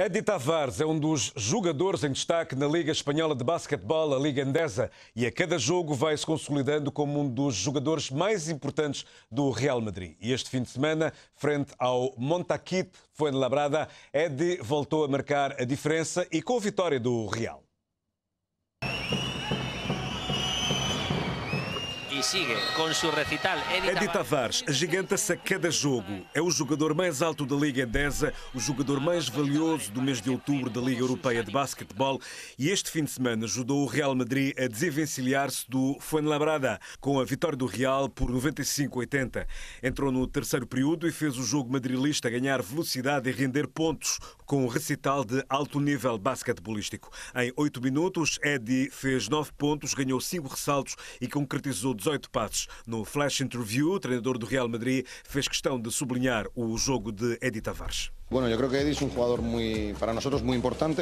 Edi Tavares é um dos jogadores em destaque na Liga Espanhola de Basquetebol, a Liga Endesa, e a cada jogo vai se consolidando como um dos jogadores mais importantes do Real Madrid. E este fim de semana, frente ao foi na Labrada. Edi voltou a marcar a diferença e com a vitória do Real. Edi Tavares agiganta-se a cada jogo. É o jogador mais alto da Liga Endesa, o jogador mais valioso do mês de outubro da Liga Europeia de Basquetebol e este fim de semana ajudou o Real Madrid a desvenciliar se do Fuenlabrada com a vitória do Real por 95-80. Entrou no terceiro período e fez o jogo madrilista ganhar velocidade e render pontos com um recital de alto nível basquetebolístico. Em oito minutos, Edi fez nove pontos, ganhou cinco ressaltos e concretizou 18 18 passos. No flash interview, o treinador do Real Madrid fez questão de sublinhar o jogo de Edi Tavares.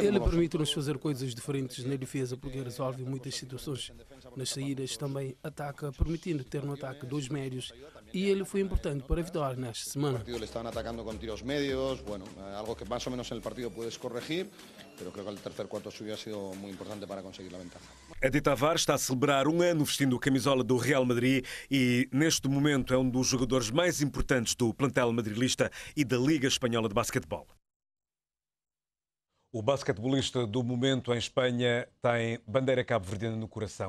Ele permite-nos fazer coisas diferentes na defesa porque resolve muitas situações. Nas saídas também ataca, permitindo ter no ataque dois médios e ele foi importante para a vitória nesta semana. Ele estavam atacando com tiros médios, bueno, algo que mais ou menos no partido podes corrigir, mas creo que o terceiro quarto suyo ha sido muito importante para conseguir a ventaja. Edi Tavares está a celebrar um ano vestindo a camisola do Real Madrid e neste momento é um dos jogadores mais importantes do plantel madrilista e da Liga Espanhola de Basquete basquetebol. O basquetebolista do momento em Espanha tem bandeira cabo-verdiana no coração.